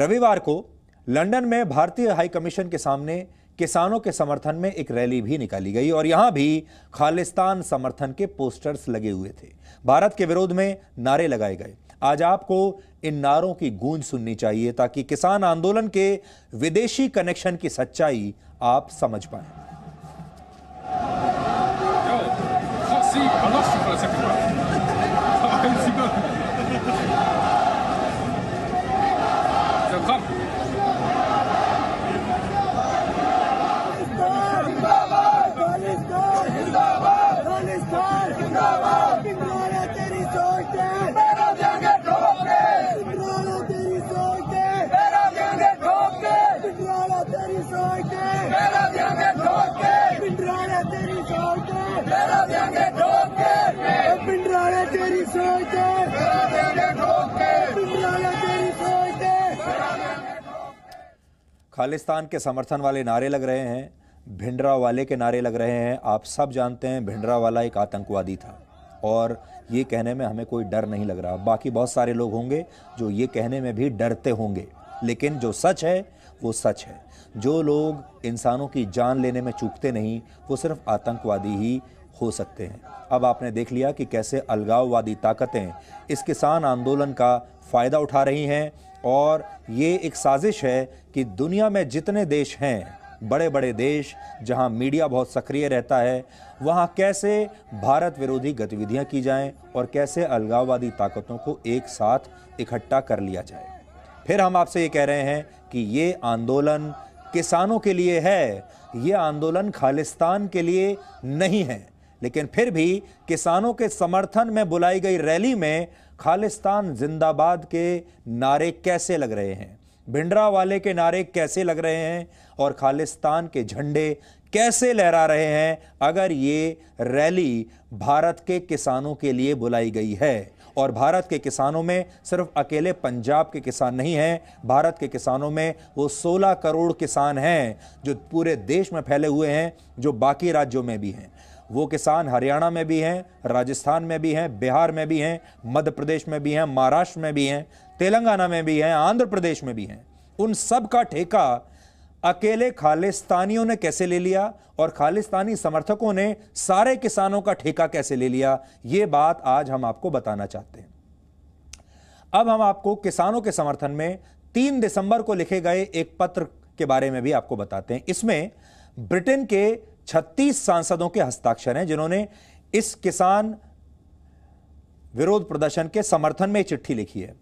रविवार को लंदन में भारतीय हाई कमीशन के सामने किसानों के समर्थन में एक रैली भी निकाली गई और यहां भी खालिस्तान समर्थन के पोस्टर्स लगे हुए थे भारत के विरोध में नारे लगाए गए आज आपको इन नारों की गूंज सुननी चाहिए ताकि किसान आंदोलन के विदेशी कनेक्शन की सच्चाई आप समझ पाए खालिस्तान के समर्थन वाले नारे लग रहे हैं भिंडरा वाले के नारे लग रहे हैं आप सब जानते हैं भिंडरा वाला एक आतंकवादी था और ये कहने में हमें कोई डर नहीं लग रहा बाकी बहुत सारे लोग होंगे जो ये कहने में भी डरते होंगे लेकिन जो सच है वो सच है जो लोग इंसानों की जान लेने में चूकते नहीं वो सिर्फ आतंकवादी ही हो सकते हैं अब आपने देख लिया कि कैसे अलगाववादी ताकतें इस किसान आंदोलन का फ़ायदा उठा रही हैं और ये एक साजिश है कि दुनिया में जितने देश हैं बड़े बड़े देश जहां मीडिया बहुत सक्रिय रहता है वहां कैसे भारत विरोधी गतिविधियां की जाएं और कैसे अलगाववादी ताकतों को एक साथ इकट्ठा कर लिया जाए फिर हम आपसे ये कह रहे हैं कि ये आंदोलन किसानों के लिए है ये आंदोलन खालिस्तान के लिए नहीं है लेकिन फिर भी किसानों के समर्थन में बुलाई गई रैली में खालिस्तान जिंदाबाद के नारे कैसे लग रहे हैं भिंडरा वाले के नारे कैसे लग रहे हैं और खालिस्तान के झंडे कैसे लहरा रहे हैं अगर ये रैली भारत के किसानों के लिए बुलाई गई है और भारत के किसानों में सिर्फ अकेले पंजाब के किसान नहीं हैं भारत के किसानों में वो 16 करोड़ किसान हैं जो पूरे देश में फैले हुए हैं जो बाकी राज्यों में भी हैं वो किसान हरियाणा में भी हैं राजस्थान में भी हैं बिहार में भी हैं मध्य प्रदेश में भी हैं महाराष्ट्र में भी हैं तेलंगाना में भी हैं आंध्र प्रदेश में भी हैं उन सब का ठेका अकेले खालिस्तानियों ने कैसे ले लिया और खालिस्तानी समर्थकों ने सारे किसानों का ठेका कैसे ले लिया ये बात आज हम आपको बताना चाहते हैं अब हम आपको किसानों के समर्थन में तीन दिसंबर को लिखे गए एक पत्र के बारे में भी आपको बताते हैं इसमें ब्रिटेन के छत्तीस सांसदों के हस्ताक्षर हैं जिन्होंने इस किसान विरोध प्रदर्शन के समर्थन में चिट्ठी लिखी है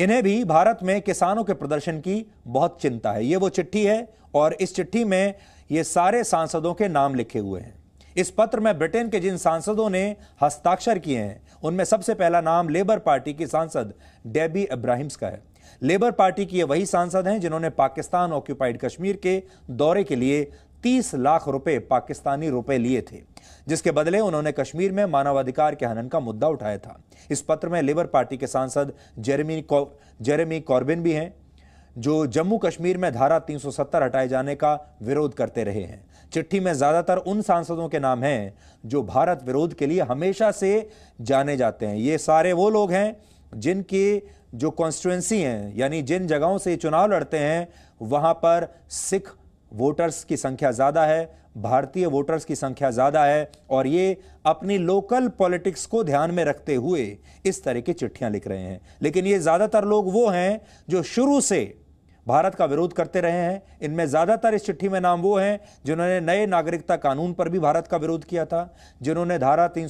इन्हें भी भारत में किसानों के प्रदर्शन की बहुत चिंता है ये वो चिट्ठी है और इस चिट्ठी में ये सारे सांसदों के नाम लिखे हुए हैं इस पत्र में ब्रिटेन के जिन सांसदों ने हस्ताक्षर किए हैं उनमें सबसे पहला नाम लेबर पार्टी की सांसद डेबी इब्राहिम्स का है लेबर पार्टी की ये वही सांसद हैं जिन्होंने पाकिस्तान ऑक्यूपाइड कश्मीर के दौरे के लिए तीस लाख रुपए पाकिस्तानी रुपए लिए थे जिसके बदले उन्होंने कश्मीर में मानवाधिकार के हनन का मुद्दा उठाया था इस पत्र में लेबर पार्टी के सांसद जेरेमी जेरेमी कॉर्बिन भी हैं जो जम्मू कश्मीर में धारा 370 हटाए जाने का विरोध करते रहे हैं चिट्ठी में ज्यादातर उन सांसदों के नाम हैं जो भारत विरोध के लिए हमेशा से जाने जाते हैं ये सारे वो लोग हैं जिनके जो कॉन्स्टिट्युएंसी हैं यानी जिन जगहों से चुनाव लड़ते हैं वहां पर सिख वोटर्स की संख्या ज़्यादा है भारतीय वोटर्स की संख्या ज़्यादा है और ये अपनी लोकल पॉलिटिक्स को ध्यान में रखते हुए इस तरह की चिट्ठियां लिख रहे हैं लेकिन ये ज़्यादातर लोग वो हैं जो शुरू से भारत का विरोध करते रहे हैं इनमें ज़्यादातर इस चिट्ठी में नाम वो हैं जिन्होंने नए नागरिकता कानून पर भी भारत का विरोध किया था जिन्होंने धारा तीन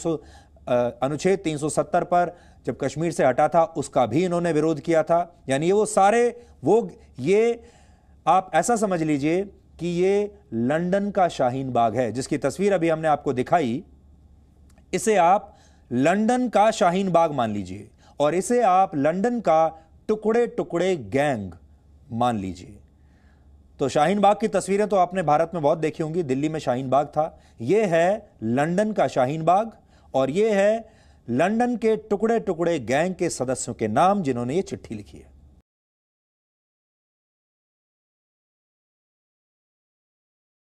अनुच्छेद तीन पर जब कश्मीर से हटा था उसका भी इन्होंने विरोध किया था यानी वो सारे वो ये आप ऐसा समझ लीजिए कि ये लंदन का शाहीन बाग है जिसकी तस्वीर अभी हमने आपको दिखाई इसे आप लंदन का शाहीन बाग मान लीजिए और इसे आप लंदन का टुकड़े टुकड़े गैंग मान लीजिए तो शाहीन बाग की तस्वीरें तो आपने भारत में बहुत देखी होंगी दिल्ली में शाहीन बाग था ये है लंदन का शाहीन बाग और ये है लंदन के टुकड़े टुकड़े गैंग के सदस्यों के नाम जिन्होंने ये चिट्ठी लिखी है